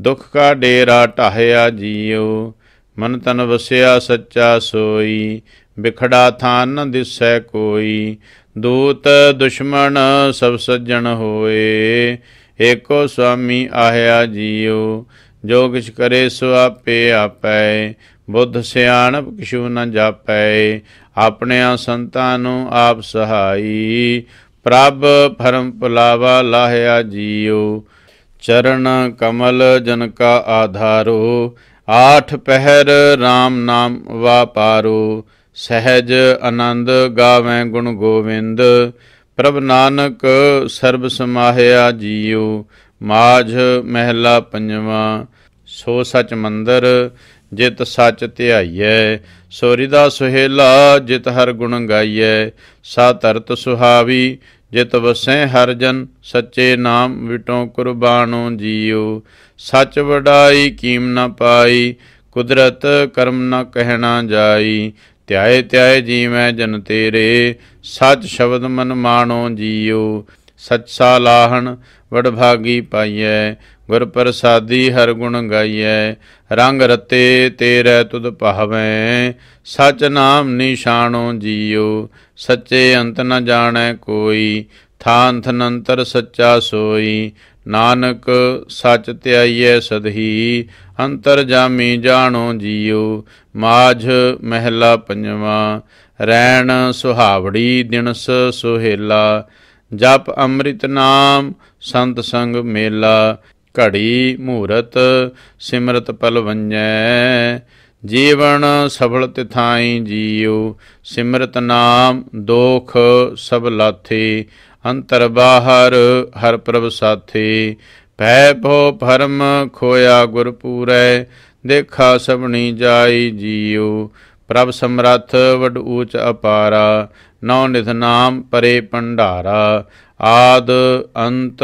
ਦੁਖ ਕਾ ਡੇਰਾ ਢਾਹਿਆ ਜੀਉ ਮਨ ਤਨ ਵਸਿਆ ਸੱਚਾ ਸੋਈ ਵਿਖੜਾ ਥਾਨ ਨ ਦਿਸੈ ਕੋਈ ਦੂਤ ਦੁਸ਼ਮਣ ਸਭ ਸੱਜਣ ਹੋਏ ਏਕੋ ਸੁਆਮੀ ਆਹਿਆ ਜੀਉ ਜੋ ਕਿਛ ਕਰੇ ਸੋ ਆਪੇ ਆਪੈ ਬੁੱਧ ਸਿਆਣਪ ਕਿਛੂ ਨ ਜਾਪੈ ਆਪਣਿਆਂ ਸੰਤਾਂ ਨੂੰ ਆਪ ਸਹਾਈ ਪ੍ਰਭ ਫਰਮ ਪੁਲਾਵਾ ਲਾਹਿਆ ਜੀਉ ਚਰਨ ਕਮਲ ਜਨ ਕਾ ਆਧਾਰੋ ਆਠ ਪਹਿਰ RAM ਨਾਮ ਵਾਪਾਰੋ ਸਹਿਜ ਆਨੰਦ ਗਾਵੇਂ ਗੁਣ ਗੋਵਿੰਦ ਪ੍ਰਭ ਨਾਨਕ ਸਰਬ ਸਮਾਹਿਆ ਜੀਉ ਮਾਝ ਮਹਿਲਾ ਪੰਜਵਾ ਸੋ ਸਚ ਮੰਦਰ ਜਿਤ ਸਚ ਧਿਆਈਐ ਸੋ ਰਿਦਾ ਸੁਹੇਲਾ ਜਿਤ ਹਰ ਗੁਣ ਗਾਈਐ ਸਾ ਤਰਤ ਸੁਹਾਵੀ ਜਿਤ ਵਸੈ ਹਰ ਜਨ ਸੱਚੇ ਨਾਮ ਵਿਟੋ ਕੁਰਬਾਨੋ ਜੀਉ ਸਚ ਵਡਾਈ ਕੀਮ ਨਾ ਪਾਈ ਕੁਦਰਤ ਕਰਮ ਨਾ ਕਹਿਣਾ ਜਾਈ ਤਿਆਏ ਤਿਆਏ ਜੀਵੈ ਜਨ ਤੇਰੇ ਸਚ ਸ਼ਬਦ ਮਨ ਮਾਣੋ ਜੀਉ ਸਚ ਸਾਲਾਹਣ ਵਡਭਾਗੀ ਪਾਈਐ ਗੁਰ ਪ੍ਰਸਾਦੀ ਹਰ ਗੁਣ ਗਾਈਐ ਰੰਗ ਰਤੇ ਤੇਰੇ ਤੁਧ ਭਾਵੈ ਸਚ ਨਾਮ ਨਿਸ਼ਾਨੋ ਜੀਉ ਸੱਚੇ ਅੰਤ ਨ ਜਾਣੈ ਕੋਈ ਥਾਂਥ ਨੰਤਰ ਸੱਚਾ ਸੋਈ ਨਾਨਕ ਸਚ ਧਿਆਈਐ ਸਦਹੀ ਅੰਤਰ ਜਾਮੀ ਜਾਣੋ ਜੀਉ ਮਾਝ ਮਹਿਲਾ ਪੰਜਵਾ ਰੈਣ ਸੁਹਾਵੜੀ ਦਿਨਸ ਸੁਹੇਲਾ ਜਪ ਅੰਮ੍ਰਿਤ ਨਾਮ ਸੰਤ ਸੰਗ ਮੇਲਾ ਘੜੀ ਮੂਰਤ ਸਿਮਰਤ ਪਲਵੰਜੈ ਜੀਵਨ ਸਫਲ ਤਿਥਾਈ ਜੀਉ ਸਿਮਰਤ ਨਾਮ ਦੋਖ ਸਭ ਲਾਥੇ ਅੰਤਰ ਬਾਹਰ ਹਰ ਪ੍ਰਭ ਸਾਥੀ ਭੈ ਭੋ ਭਰਮ ਖੋਇਆ ਗੁਰ ਪੂਰੈ ਦੇਖਾ ਸਭਣੀ ਜਾਈ ਜੀਉ ਪ੍ਰਭ ਸਮਰੱਥ ਵਡ ਊਚ ਅਪਾਰਾ ਨੌ ਨਿਧ ਨਾਮ ਪਰੇ ਭੰਡਾਰਾ ਆਦ ਅੰਤ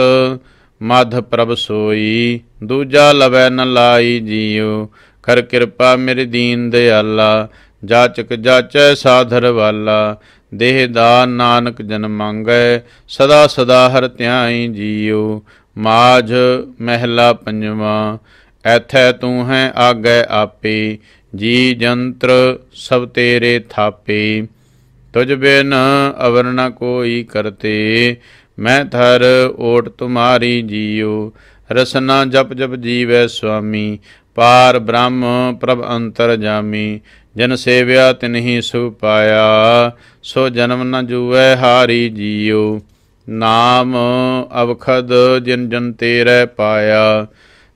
ਮਧ ਪ੍ਰਭ ਸੋਈ ਦੂਜਾ ਲਵੈ ਨ ਲਾਈ ਜੀਉ ਕਰ ਕਿਰਪਾ ਮੇਰੇ ਦੀਨ ਦਿਆਲਾ ਜਾਚਕ ਜਾਚੈ ਸਾਧਰ ਵਾਲਾ ਦੇਹ ਦਾ ਨਾਨਕ ਜਨ ਮੰਗੈ ਸਦਾ ਸਦਾ ਹਰ ਧਿਆਈ ਜੀਉ ਮਾਝ ਮਹਿਲਾ ਪੰਜਵਾ ਐਥੈ ਤੂੰ ਹੈ ਆਗੈ ਆਪੇ ਜੀ ਜੰਤਰ ਸਭ ਤੇਰੇ ਥਾਪੇ ਤੁਜ ਬਿਨ ਅਵਰ ਨ ਕੋਈ ਕਰਤੇ ਮੈਂ ਥਰ ਓਟ ਤੁਮਾਰੀ ਜੀਉ ਰਸਨਾ ਜਪ ਜਪ ਜੀਵੈ ਸੁਆਮੀ ਪਾਰ ਬ੍ਰਹਮ ਪ੍ਰਭ ਅੰਤਰ ਜਾਮੀ ਜਨ ਸੇਵਿਆ ਤਿਨਹੀ ਸੁ ਪਾਇਆ ਸੋ ਜਨਮ ਨ ਜੂਐ ਹਾਰੀ ਜੀਉ ਨਾਮ ਅਵਖਦ ਜਿਨ ਜਨ ਤੇਰੇ ਪਾਇਆ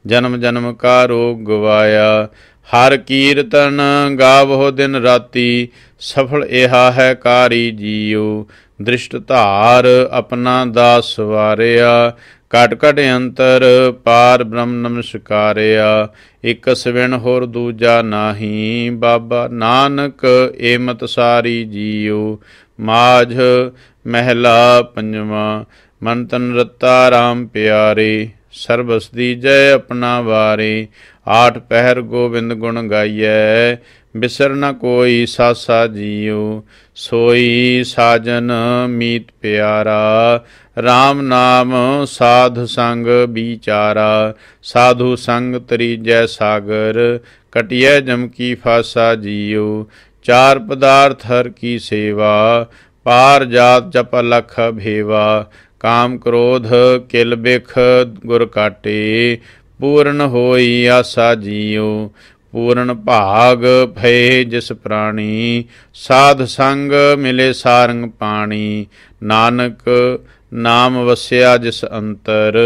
ਜਨਮ ਜਨਮ ਕਾ ਰੋਗ ਗਵਾਇਆ ਹਰ ਕੀਰਤਨ ਗਾਵੋ ਦਿਨ ਰਾਤੀ ਸਫਲ ਇਹਾ ਹੈ ਕਾਰੀ ਜੀਉ ਦ੍ਰਿਸ਼ਟ ਧਾਰ ਆਪਣਾ ਦਾਸ ਵਾਰਿਆ ਘਟ ਘਟ ਅੰਤਰ ਪਾਰ ਬ੍ਰਹਮ ਨਮਸਕਾਰਿਆ ਇਕ ਸਵਿਣ ਹੋਰ ਦੂਜਾ ਨਾਹੀ ਬਾਬਾ ਨਾਨਕ ਏਮਤ ਸਾਰੀ ਜੀਉ ਮਾਝ ਮਹਿਲਾ ਪੰਜਵਾ ਮਨ ਤਨ ਰਤਾ ਰਾਮ ਪਿਆਰੇ ਸਰਬਸ ਦੀ ਜੈ ਆਪਣਾ ਵਾਰੇ ਆਠ ਪਹਿਰ ਗੋਬਿੰਦ ਗੁਣ ਗਾਈਐ ਬਿਸਰ ਨ ਕੋਈ ਸਾਸਾ ਜੀਉ ਸੋਈ ਸਾਜਨ ਮੀਤ ਪਿਆਰਾ RAM ਨਾਮ ਸਾਧ ਸੰਗ ਵਿਚਾਰਾ ਸਾਧੂ ਸੰਗ ਤਰੀ ਜੈ ਸਾਗਰ ਕਟਿਐ ਜਮ ਕੀ ਫਾਸਾ ਜੀਉ ਚਾਰ ਪਦਾਰਥ ਹਰ ਕੀ ਸੇਵਾ ਪਾਰ ਜਾਤ ਜਪ ਲਖ ਭੇਵਾ ਕਾਮ ਕ੍ਰੋਧ ਕਿਲ ਬਿਖ ਗੁਰ ਕਾਟੇ ਪੂਰਨ ਹੋਈ ਆਸਾ ਜੀਉ ਪੂਰਨ ਭਾਗ ਭਏ ਜਿਸ ਪ੍ਰਾਣੀ ਸਾਧ ਸੰਗ ਮਿਲੇ ਸਾਰੰਗ ਪਾਣੀ ਨਾਨਕ ਨਾਮ ਵਸਿਆ ਜਿਸ ਅੰਤਰ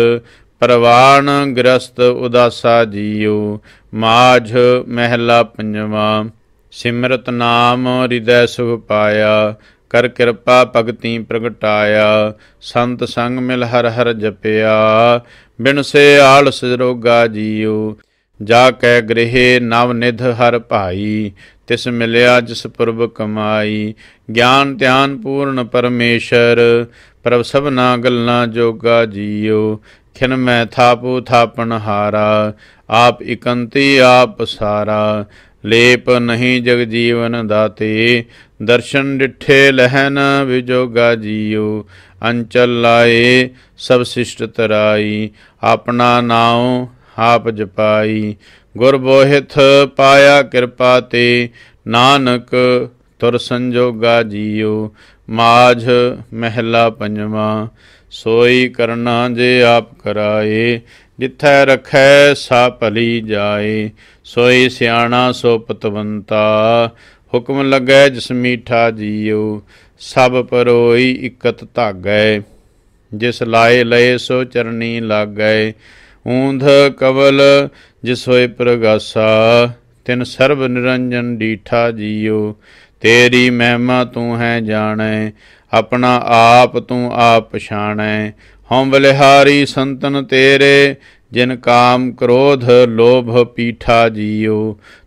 ਪਰਵਾਨ ਗ੍ਰਸਤ ਉਦਾਸਾ ਜੀਉ ਮਾਝ ਮਹਿਲਾ ਪੰਜਵਾ ਸਿਮਰਤ ਨਾਮ ਹਿਰਦੈ ਸੁਖ ਪਾਇਆ ਕਰ ਕਿਰਪਾ ਭਗਤੀ ਪ੍ਰਗਟਾਇਆ ਸੰਤ ਸੰਗ ਮਿਲ ਹਰ ਹਰ ਜਪਿਆ ਬਿਨ ਸੇ ਆਲਸ ਰੋਗਾ ਜੀਉ ਜਾ ਕੈ ਗ੍ਰਹਿ ਨਵ ਨਿਧ ਹਰ ਭਾਈ ਤਿਸ ਮਿਲਿਆ ਜਿਸ ਪੁਰਬ ਕਮਾਈ ਗਿਆਨ ਧਿਆਨ ਪੂਰਨ ਪਰਮੇਸ਼ਰ ਪ੍ਰਭ ਸਭਨਾ ਗੱਲਾਂ ਜੋਗਾ ਜੀਉ ਖਿਨ ਮੈਂ ਥਾਪੂ ਥਾਪਨ ਹਾਰਾ ਆਪ ਇਕੰਤੀ ਆਪ ਸਾਰਾ ਲੇਪ ਨਹੀਂ ਜਗ ਜੀਵਨ ਦਾਤੇ ਦਰਸ਼ਨ ਡਿਠੇ ਲਹਿਨ ਵਿਜੋਗਾ ਜੀਉ ਅੰਚਲ ਲਾਏ ਸਭ ਸਿਸ਼ਟ ਤਰਾਈ ਆਪਣਾ ਨਾਉ ਆਪ ਜਪਾਈ ਗੁਰ ਬੋਹਿਥ ਪਾਇਆ ਕਿਰਪਾ ਤੇ ਨਾਨਕ ਤੁਰ ਸੰਜੋਗਾ ਜੀਉ ਮਾਝ ਮਹਿਲਾ ਪੰਜਵਾ ਸੋਈ ਕਰਨਾ ਜੇ ਆਪ ਕਰਾਏ ਜਿੱਥੈ ਰਖੈ ਸਾ ਭਲੀ ਜਾਏ ਸੋਈ ਸਿਆਣਾ ਸੋ ਪਤਵੰਤਾ ਹੁਕਮ ਲੱਗੈ ਜਿਸ ਮੀਠਾ ਜੀਉ ਸਭ ਪਰੋਈ ਇਕਤ ਧਾਗੈ ਜਿਸ ਲਾਏ ਲਏ ਸੋ ਚਰਨੀ ਲਾਗੈ ਊਂਧ ਕਵਲ ਜਿਸ ਹੋਏ ਪ੍ਰਗਾਸਾ ਤਿਨ ਸਰਬ ਨਿਰੰਜਨ ਡੀਠਾ ਜੀਉ ਤੇਰੀ ਮਹਿਮਾ ਤੂੰ ਹੈ ਜਾਣੈ ਆਪਣਾ ਆਪ ਤੂੰ ਆਪ ਪਛਾਣੈ ਹਉ ਬਲਿਹਾਰੀ ਸੰਤਨ ਤੇਰੇ ਜਿਨ ਕਾਮ ਕ੍ਰੋਧ ਲੋਭ ਪੀਠਾ ਜੀਉ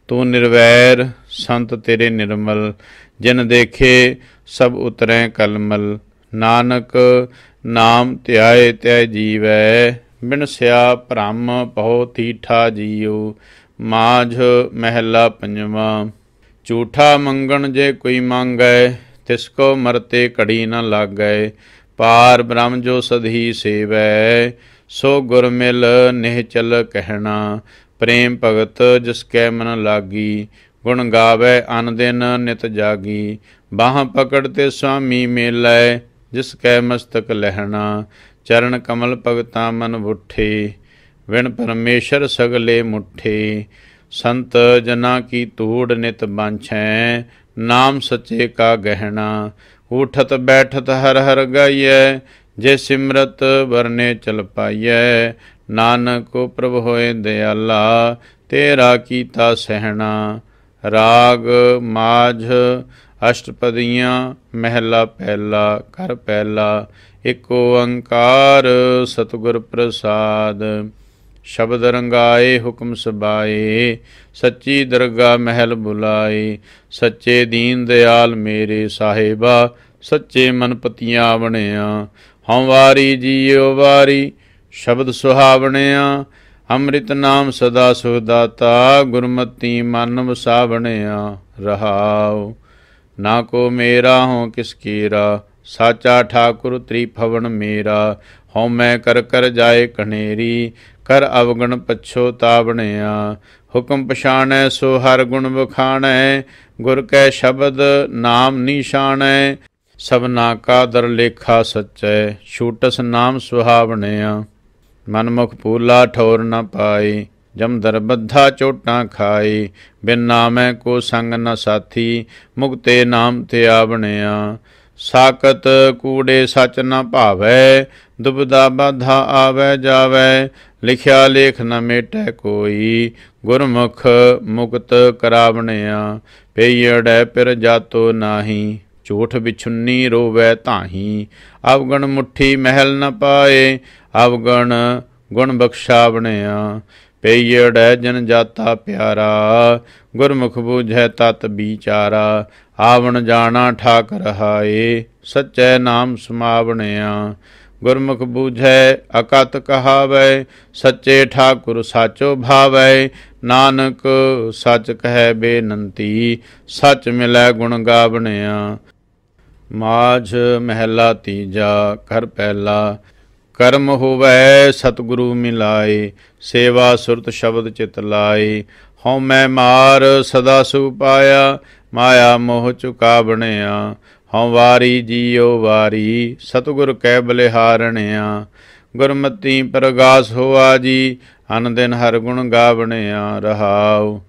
ਤੂੰ ਨਿਰਵੈਰ ਸੰਤ ਤੇਰੇ ਨਿਰਮਲ ਜਿਨ ਦੇਖੇ ਸਭ ਉਤਰੈ ਕਲਮਲ ਨਾਨਕ ਨਾਮ ਧਿਆਏ ਤੈ ਜੀਵੈ ਬਿਨਸਿਆ ਭ੍ਰਮ ਬਹੁ ਤੀਠਾ ਜੀਉ ਮਾਝ ਮਹਿਲਾ ਪੰਜਵਾ ਝੂਠਾ ਮੰਗਣ ਜੇ ਕੋਈ ਮੰਗੈ ਤਿਸ ਕੋ ਮਰਤੇ ਕੜੀ ਨ ਲਾਗੈ ਪਾਰ ਬ੍ਰਹਮ ਜੋ ਸਦਹੀ ਸੇਵੈ ਸੋ ਗੁਰ ਮਿਲ ਨਿਹ ਚਲ ਕਹਿਣਾ ਪ੍ਰੇਮ ਭਗਤ ਜਿਸ ਕੈ ਮਨ ਲਾਗੀ ਗੁਣ ਗਾਵੇ ਅਨ ਦਿਨ ਨਿਤ ਜਾਗੀ ਬਾਹ ਪਕੜ ਤੇ ਸਵਾਮੀ ਮੇਲੇ ਜਿਸ ਕੈ ਮਸਤਕ ਲਹਿਣਾ ਚਰਨ ਕਮਲ ਭਗਤਾ ਮਨ ਉਠੇ ਵਿਣ ਪਰਮੇਸ਼ਰ ਸਗਲੇ ਮੁਠੇ ਸੰਤ ਜਨਾ ਕੀ ਤੂੜ ਨਿਤ ਬਾਂਛੈ ਨਾਮ ਸੱਚੇ ਕਾ ਗਹਿਣਾ ਉਠਤ ਬੈਠਤ ਹਰ ਹਰ ਗਾਈਐ ਜੇ ਸਿਮਰਤ ਵਰਨੇ ਚਲ ਪਾਈਐ ਨਾਨਕ ਪ੍ਰਭ ਹੋਏ ਦਿਆਲਾ ਤੇਰਾ ਕੀਤਾ ਸਹਿਣਾ ਰਾਗ ਮਾਝ ਅਸ਼ਟਪਦੀਆਂ ਮਹਿਲਾ ਪਹਿਲਾ ਕਰ ਪਹਿਲਾ ਇੱਕ ਓੰਕਾਰ ਸਤਗੁਰ ਪ੍ਰਸਾਦ ਸ਼ਬਦ ਰੰਗਾਏ ਹੁਕਮ ਸਬਾਏ ਸੱਚੀ ਦਰਗਾ ਮਹਿਲ ਬੁਲਾਏ ਸੱਚੇ ਦੀਨ ਦਿਆਲ ਮੇਰੇ ਸਾਹਿਬਾ ਸੱਚੇ ਮਨ ਪਤੀਆਂ ਬਣਿਆ ਹਉ ਵਾਰੀ ਜੀਉ ਵਾਰੀ ਸ਼ਬਦ ਸੁਹਾਵਣਿਆ ਅੰਮ੍ਰਿਤ ਨਾਮ ਸਦਾ ਸੁਖ ਦਾਤਾ ਗੁਰਮਤੀ ਮਨ ਵਸਾਵਣਿਆ ਰਹਾਉ ਨਾ ਕੋ ਮੇਰਾ ਹਉ ਕਿਸ ਕੀਰਾ ਸਾਚਾ ਠਾਕੁਰ ਤ੍ਰਿਭਵਨ ਮੇਰਾ ਹਉ ਮੈਂ ਕਰ ਕਰ ਜਾਏ ਕਨੇਰੀ ਕਰ ਅਵਗਣ ਪਛੋ ਤਾਵਣਿਆ ਹੁਕਮ ਪਛਾਣੈ ਸੋ ਹਰ ਗੁਣ ਵਖਾਣੈ ਗੁਰ ਕੈ ਸ਼ਬਦ ਨਾਮ ਨਿਸ਼ਾਨੈ ਸਭਨਾ ਕਾ ਦਰ ਲੇਖਾ ਸਚੈ ਛੂਟਸ ਨਾਮ ਸੁਹਾਵਣਿਆ ਮਨਮੁਖ ਪੂਲਾ ਠੋਰ ਨ ਪਾਈ ਜਮ ਦਰਬੱਧਾ ਬੱਧਾ ਚੋਟਾਂ ਖਾਈ ਬਿਨ ਨਾਮੈ ਕੋ ਸੰਗ ਨ ਸਾਥੀ ਮੁਕਤੇ ਨਾਮ ਤੇ ਆਵਣਿਆ ਸਾਕਤ ਕੂੜੇ ਸਚ ਨ ਭਾਵੈ ਦੁਬਦਾ ਬਾਧਾ ਆਵੈ ਜਾਵੈ ਲਿਖਿਆ ਲੇਖ ਨ ਮੇਟੈ ਕੋਈ ਗੁਰਮੁਖ ਮੁਕਤ ਕਰਾਵਣਿਆ ਪਈੜੈ ਪਿਰ ਜਾਤੋ ਨਾਹੀ ਝੂਠ ਵਿਛੁੰਨੀ ਰੋਵੇ ਤਾਹੀ ਅਵਗਣ ਮੁਠੀ ਮਹਿਲ ਨ ਪਾਏ ਅਵਗਣ ਗੁਣ ਬਖਸ਼ਾ ਬਣਿਆ ਪਈੜੈ ਜਨ ਜਾਤਾ ਪਿਆਰਾ ਗੁਰਮੁਖ ਬੂਝੈ ਤਤ ਵਿਚਾਰਾ ਆਵਣ ਜਾਣਾ ਠਾਕ ਰਹਾਏ ਸਚੈ ਨਾਮ ਸਮਾਵਣਿਆ ਗੁਰਮੁਖ ਬੂਝੈ ਅਕਤ ਕਹਾਵੈ ਸੱਚੇ ਠਾਕੁਰ ਸਾਚੋ ਭਾਵੈ ਨਾਨਕ ਸੱਚ ਕਹੈ ਬੇਨੰਤੀ ਸੱਚ ਮਿਲੈ ਗੁਣ ਗਾਵਣਿਆ ਮਾਝ ਮਹਿਲਾ ਤੀਜਾ ਘਰ ਪਹਿਲਾ ਕਰਮ ਹੋਵੇ ਸਤਿਗੁਰੂ ਮਿਲਾਏ ਸੇਵਾ ਸੁਰਤ ਸ਼ਬਦ ਚਿਤ ਲਾਏ ਹਉ ਮੈਂ ਮਾਰ ਸਦਾ ਸੁ ਪਾਇਆ ਮਾਇਆ ਮੋਹ ਚੁਕਾ ਬਣਿਆ ਹਉ ਵਾਰੀ ਜੀਉ ਵਾਰੀ ਸਤਿਗੁਰ ਕੈ ਬਲਿਹਾਰਣਿਆ ਗੁਰਮਤੀ ਪ੍ਰਗਾਸ ਹੋਆ ਜੀ ਅਨ ਦਿਨ ਹਰ ਗੁਣ ਗਾਵਣਿਆ ਰਹਾਉ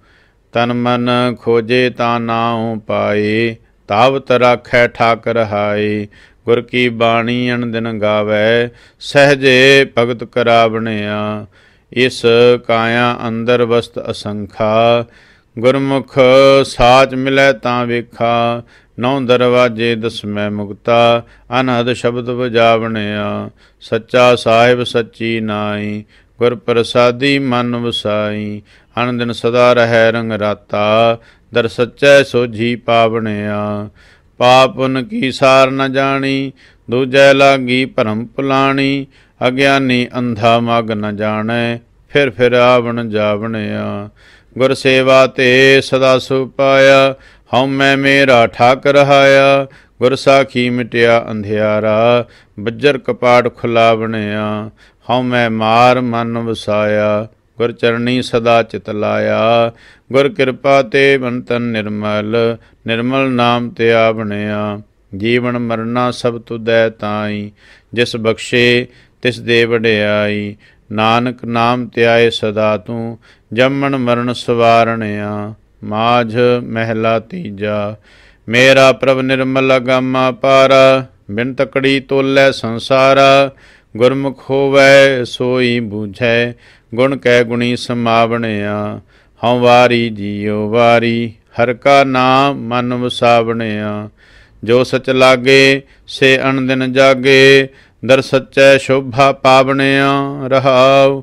ਤਨ ਮਨ ਖੋਜੇ ਤਾਂ ਨਾਉ ਪਾਏ ਤਾਵਤ ਰਾਖੈ ਠਾਕਰ ਹਾਈ ਗੁਰ ਕੀ ਬਾਣੀ ਅਣ ਦਿਨ ਗਾਵੇ ਸਹਜੇ ਭਗਤ ਕਰਾਵਣਿਆ ਇਸ ਕਾਇਆ ਅੰਦਰ ਵਸਤ ਅਸੰਖਾ ਗੁਰਮੁਖ ਸਾਚ ਮਿਲੈ ਤਾਂ ਵੇਖਾ ਨੌ ਦਰਵਾਜੇ ਦਸਮੈ ਮੁਕਤਾ ਅਨਹਦ ਸ਼ਬਦ ਵਜਾਵਣਿਆ ਸੱਚਾ ਸਾਹਿਬ ਸੱਚੀ ਨਾਈ ਗੁਰ ਪ੍ਰਸਾਦੀ ਮਨ ਵਸਾਈ ਅਨੰਦਨ ਸਦਾ ਰਹੈ ਰੰਗ ਰਾਤਾ ਦਰ ਸੱਚੈ ਸੋਝੀ ਪਾਵਣਿਆ ਪਾਪੁਨ ਕੀ ਸਾਰ ਨ ਜਾਣੀ ਦੂਜੈ ਲਾਗੀ ਭਰਮ ਪੁਲਾਣੀ ਅਗਿਆਨੀ ਅੰਧਾ ਮਗ ਨ ਜਾਣੈ ਫਿਰ ਫਿਰ ਆਵਣ ਜਾਵਣਿਆ ਗੁਰ ਸੇਵਾ ਤੇ ਸਦਾ ਸੁਪਾਇਆ ਪਾਇਆ ਹਉ ਮੈਂ ਮੇਰਾ ਠਾਕ ਰਹਾਇਆ ਗੁਰ ਸਾਖੀ ਮਿਟਿਆ ਅੰਧਿਆਰਾ ਬੱਜਰ ਕਪਾੜ ਖੁਲਾਵਣਿਆ ਹਉ ਮੈਂ ਮਾਰ ਮਨ ਵਸਾਇਆ ਗੁਰ ਚਰਣੀ ਸਦਾ ਚਿਤ ਲਾਇਆ ਗੁਰ ਕਿਰਪਾ ਤੇ ਮਨ ਤਨ ਨਿਰਮਲ ਨਿਰਮਲ ਨਾਮ ਤੇ ਆਵਣਿਆ ਜੀਵਨ ਮਰਨਾ ਸਭ ਦੇ ਤਾਈ ਜਿਸ ਬਖਸ਼ੇ ਤਿਸ ਦੇ ਵਡਿਆਈ ਨਾਨਕ ਨਾਮ ਤੇ ਆਏ ਸਦਾ ਤੂੰ ਜੰਮਣ ਮਰਨ ਸਵਾਰਣਿਆ ਮਾਝ ਮਹਿਲਾ ਤੀਜਾ ਮੇਰਾ ਪ੍ਰਭ ਨਿਰਮਲ ਅਗਮ ਪਾਰਾ ਬਿਨ ਤਕੜੀ ਤੋਲੇ ਸੰਸਾਰਾ ਗੁਰਮੁਖ ਹੋਵੇ ਸੋਈ ਬੂਝੈ ਗੁਣ ਕੈ ਗੁਣੀ ਸਮਾਵਣਿਆ ਹਉ ਵਾਰੀ ਜੀਉ ਵਾਰੀ ਹਰ ਕਾ ਨਾਮ ਮਨ ਵਸਾਵਣਿਆ ਜੋ ਸਚ ਲਾਗੇ ਸੇ ਅਣ ਦਿਨ ਜਾਗੇ ਦਰ ਸਚੈ ਸ਼ੋਭਾ ਪਾਵਣਿਆ ਰਹਾਉ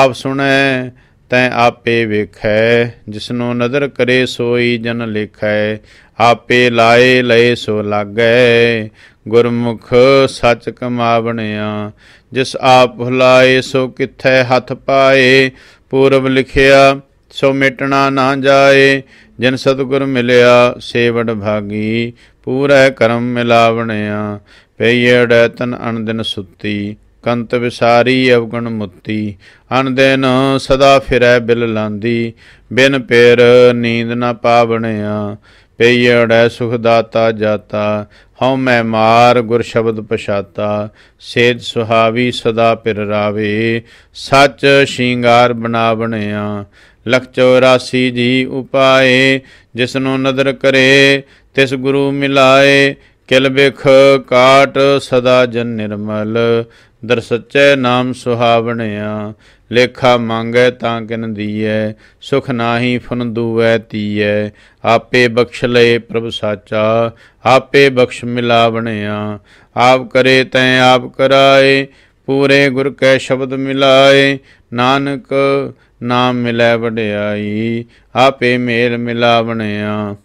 ਆਪ ਸੁਣੈ ਤੈ ਆਪੇ ਵੇਖੈ ਜਿਸਨੂੰ ਨਦਰ ਕਰੇ ਸੋਈ ਜਨ ਲਿਖੈ ਆਪੇ ਲਾਏ ਲਏ ਸੋ ਲਾਗੈ ਗੁਰਮੁਖ ਸੱਚ ਕਮਾਵਣਿਆ ਜਿਸ ਆਪ ਭੁਲਾਏ ਸੋ ਕਿਥੈ ਹੱਥ ਪਾਏ ਪੂਰਬ ਲਿਖਿਆ ਸੋ ਮਿਟਣਾ ਨਾ ਜਾਏ ਜਿਨ ਸਤਗੁਰ ਮਿਲਿਆ ਸੇਵੜ ਭਾਗੀ ਪੂਰੈ ਕਰਮ ਮਿਲਾਵਣਿਆ ਪਈਏ ਡੈਤਨ ਅਣਦਿਨ ਸੁੱਤੀ ਕੰਤ ਵਿਸਾਰੀ ਅਵਗਣ ਮੁੱਤੀ ਅਣਦਿਨ ਸਦਾ ਫਿਰੈ ਬਿਲ ਲਾਂਦੀ ਬਿਨ ਪੇਰ ਨੀਂਦ ਨਾ ਪਾਵਣਿਆ ਪਈੜੈ ਸੁਖ ਦਾਤਾ ਜਾਤਾ ਹਉ ਮੈ ਮਾਰ ਗੁਰ ਸ਼ਬਦ ਪਛਾਤਾ ਸੇਜ ਸੁਹਾਵੀ ਸਦਾ ਪਿਰ ਰਾਵੇ ਸੱਚ ਸ਼ਿੰਗਾਰ ਬਣਾ ਬਣਿਆ ਲਖ 84 ਜੀ ਉਪਾਏ ਜਿਸਨੂੰ ਨਦਰ ਕਰੇ ਤਿਸ ਗੁਰੂ ਮਿਲਾਏ ਕਿਲ ਬਿਖ ਕਾਟ ਸਦਾ ਜਨ ਨਿਰਮਲ ਦਰ ਸੱਚੇ ਨਾਮ ਸੁਹਾਵਣਿਆ ਲੇਖਾ ਮੰਗੈ ਤਾਂ ਕਿਨ ਦੀਐ ਸੁਖ ਨਾਹੀ ਫਨ ਦੂਵੈ ਤੀਐ ਆਪੇ ਬਖਸ਼ ਲਏ ਪ੍ਰਭ ਸਾਚਾ ਆਪੇ ਬਖਸ਼ ਮਿਲਾਵਣਿਆ ਆਪ ਕਰੇ ਤੈ ਆਪ ਕਰਾਏ ਪੂਰੇ ਗੁਰ ਕੈ ਸ਼ਬਦ ਮਿਲਾਏ ਨਾਨਕ ਨਾਮ ਮਿਲੈ ਵਡਿਆਈ ਆਪੇ ਮੇਲ ਮਿਲਾਵਣਿਆ